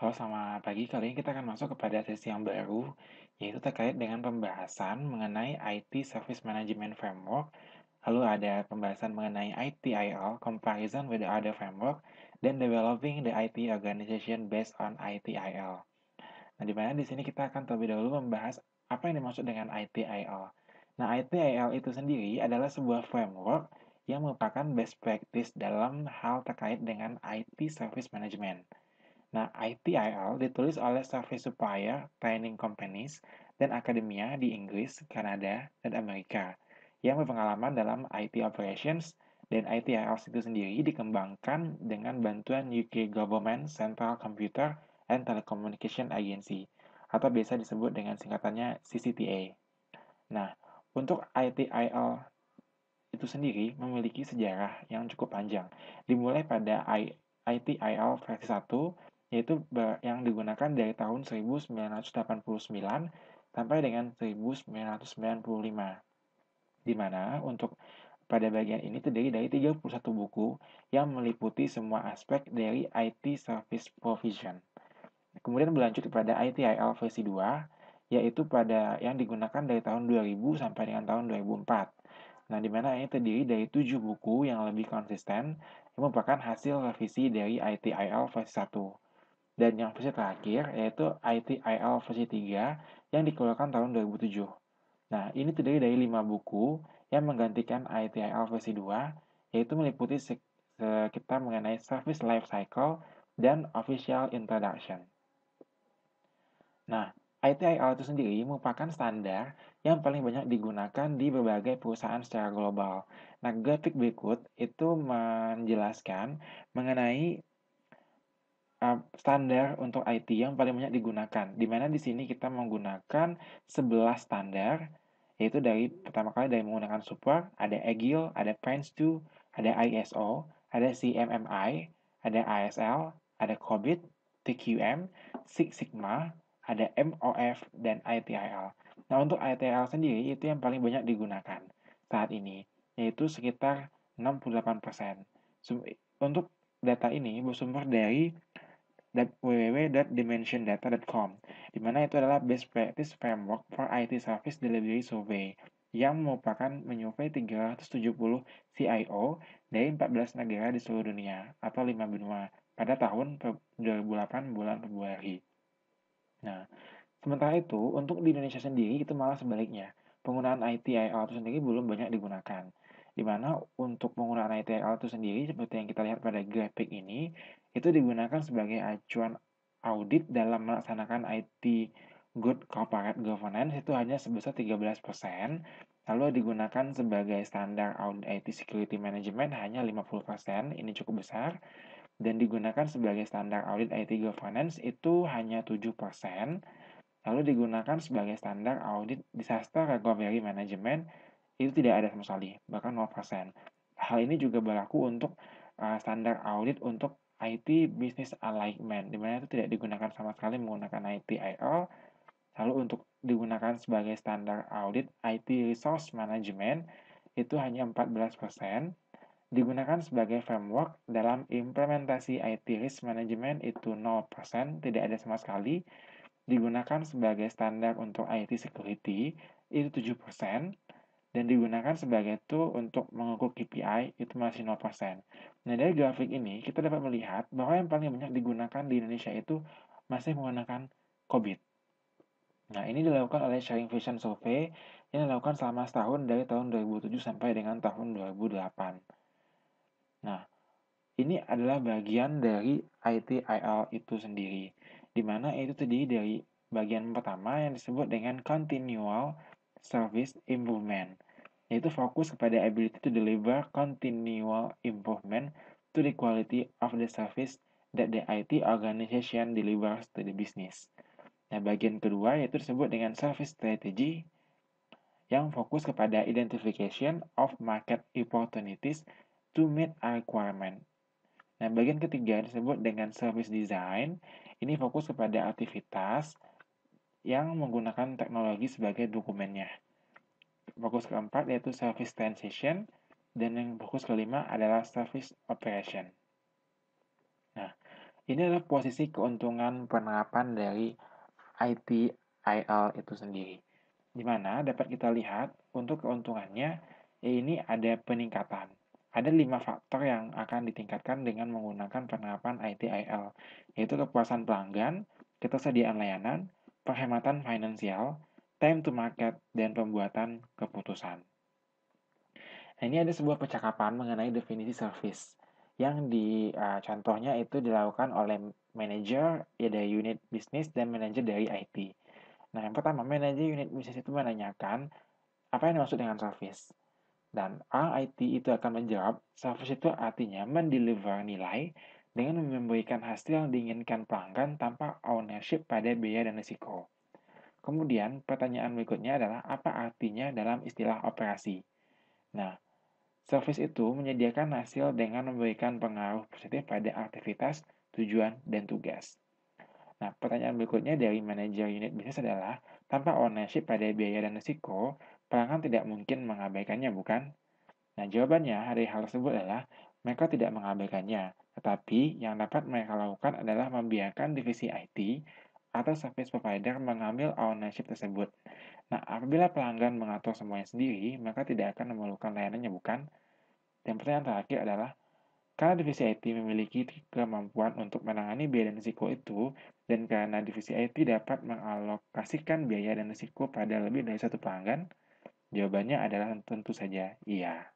Halo, selamat pagi. Kali ini kita akan masuk kepada sesi yang baru, yaitu terkait dengan pembahasan mengenai IT Service Management Framework, lalu ada pembahasan mengenai ITIL, Comparison with Other Framework, dan Developing the IT Organization Based on ITIL. Nah, dimana mana di sini kita akan terlebih dahulu membahas apa yang dimaksud dengan ITIL. Nah, ITIL itu sendiri adalah sebuah framework yang merupakan best practice dalam hal terkait dengan IT Service Management. Nah, ITIL ditulis oleh survey supplier, training companies, dan akademia di Inggris, Kanada, dan Amerika yang berpengalaman dalam IT operations dan ITIL itu sendiri dikembangkan dengan bantuan UK Government Central Computer and Telecommunication Agency atau biasa disebut dengan singkatannya CCTA. Nah, untuk ITIL itu sendiri memiliki sejarah yang cukup panjang, dimulai pada ITIL versi 1 yaitu yang digunakan dari tahun 1989 sampai dengan 1995. Di mana untuk pada bagian ini terdiri dari 31 buku yang meliputi semua aspek dari IT Service Provision. Kemudian berlanjut kepada ITIL versi 2, yaitu pada yang digunakan dari tahun 2000 sampai dengan tahun 2004. Nah, di mana ini terdiri dari 7 buku yang lebih konsisten merupakan hasil revisi dari ITIL versi 1. Dan yang versi terakhir yaitu ITIL versi 3 yang dikeluarkan tahun 2007. Nah, ini terdiri dari 5 buku yang menggantikan ITIL versi 2, yaitu meliputi kita mengenai service life cycle dan official introduction. Nah, ITIL itu sendiri merupakan standar yang paling banyak digunakan di berbagai perusahaan secara global. Nah, grafik berikut itu menjelaskan mengenai Eh, standar untuk IT yang paling banyak digunakan. Di mana di sini kita menggunakan 11 standar, yaitu dari pertama kali dari menggunakan Super, ada Agile, ada Prince 2, ada ISO, ada CMMI, ada ASL, ada COVID, TQM, Six Sigma, ada MOF, dan ITIL. Nah, untuk ITIL sendiri itu yang paling banyak digunakan saat ini, yaitu sekitar 68%. Untuk data ini bersumber dari www.dimensiondata.com di mana itu adalah Best Practice Framework for IT Service Delivery Survey yang merupakan menyurvey 370 CIO dari 14 negara di seluruh dunia atau 5 benua pada tahun 2008 bulan Februari. Nah, sementara itu untuk di Indonesia sendiri itu malah sebaliknya. Penggunaan IT IO sendiri belum banyak digunakan. Dimana untuk penggunaan ITL itu sendiri, seperti yang kita lihat pada grafik ini, itu digunakan sebagai acuan audit dalam melaksanakan IT Good Corporate Governance itu hanya sebesar 13%, lalu digunakan sebagai standar audit IT Security Management hanya 50%, ini cukup besar, dan digunakan sebagai standar audit IT Governance itu hanya 7%, lalu digunakan sebagai standar audit Disaster Recovery Management itu tidak ada sama sekali, bahkan 0%. Hal ini juga berlaku untuk uh, standar audit untuk IT Business Alignment, di mana itu tidak digunakan sama sekali menggunakan ITIL, lalu untuk digunakan sebagai standar audit IT Resource Management, itu hanya 14%, digunakan sebagai framework dalam implementasi IT Risk Management itu 0%, tidak ada sama sekali, digunakan sebagai standar untuk IT Security, itu 7%, dan digunakan sebagai tool untuk mengukur KPI itu masih 0%. Nah, dari grafik ini kita dapat melihat bahwa yang paling banyak digunakan di Indonesia itu masih menggunakan COVID. Nah, ini dilakukan oleh Sharing Vision Survey yang dilakukan selama setahun dari tahun 2007 sampai dengan tahun 2008. Nah, ini adalah bagian dari ITIL itu sendiri, di mana itu terdiri dari bagian pertama yang disebut dengan continual Service Improvement, yaitu fokus kepada ability to deliver continual improvement to the quality of the service that the IT organization delivers to the business. Nah, bagian kedua yaitu disebut dengan service strategy yang fokus kepada identification of market opportunities to meet a requirement. Nah, bagian ketiga disebut dengan service design. Ini fokus kepada aktivitas yang menggunakan teknologi sebagai dokumennya. Fokus keempat yaitu service transition, dan yang fokus kelima adalah service operation. Nah, ini adalah posisi keuntungan penerapan dari ITIL itu sendiri. Di mana dapat kita lihat untuk keuntungannya, ini ada peningkatan. Ada lima faktor yang akan ditingkatkan dengan menggunakan penerapan ITIL, yaitu kepuasan pelanggan, ketersediaan layanan, penghematan finansial, time to market, dan pembuatan keputusan. Nah, ini ada sebuah percakapan mengenai definisi service yang di uh, contohnya itu dilakukan oleh manajer ya dari unit bisnis dan manajer dari IT. Nah, yang pertama, manajer unit bisnis itu menanyakan apa yang dimaksud dengan service. Dan ah, IT itu akan menjawab, service itu artinya mendeliver nilai dengan memberikan hasil yang diinginkan pelanggan tanpa ownership pada biaya dan risiko. Kemudian, pertanyaan berikutnya adalah apa artinya dalam istilah operasi? Nah, service itu menyediakan hasil dengan memberikan pengaruh positif pada aktivitas, tujuan, dan tugas. Nah, pertanyaan berikutnya dari manajer unit bisnis adalah, tanpa ownership pada biaya dan risiko, pelanggan tidak mungkin mengabaikannya, bukan? Nah, jawabannya dari hal tersebut adalah, mereka tidak mengabaikannya, tetapi yang dapat mereka lakukan adalah membiarkan divisi IT atau service provider mengambil ownership tersebut. Nah, apabila pelanggan mengatur semuanya sendiri, maka tidak akan memerlukan layanannya, bukan? Dan pertanyaan terakhir adalah, karena divisi IT memiliki kemampuan untuk menangani biaya dan risiko itu, dan karena divisi IT dapat mengalokasikan biaya dan risiko pada lebih dari satu pelanggan, jawabannya adalah tentu saja iya.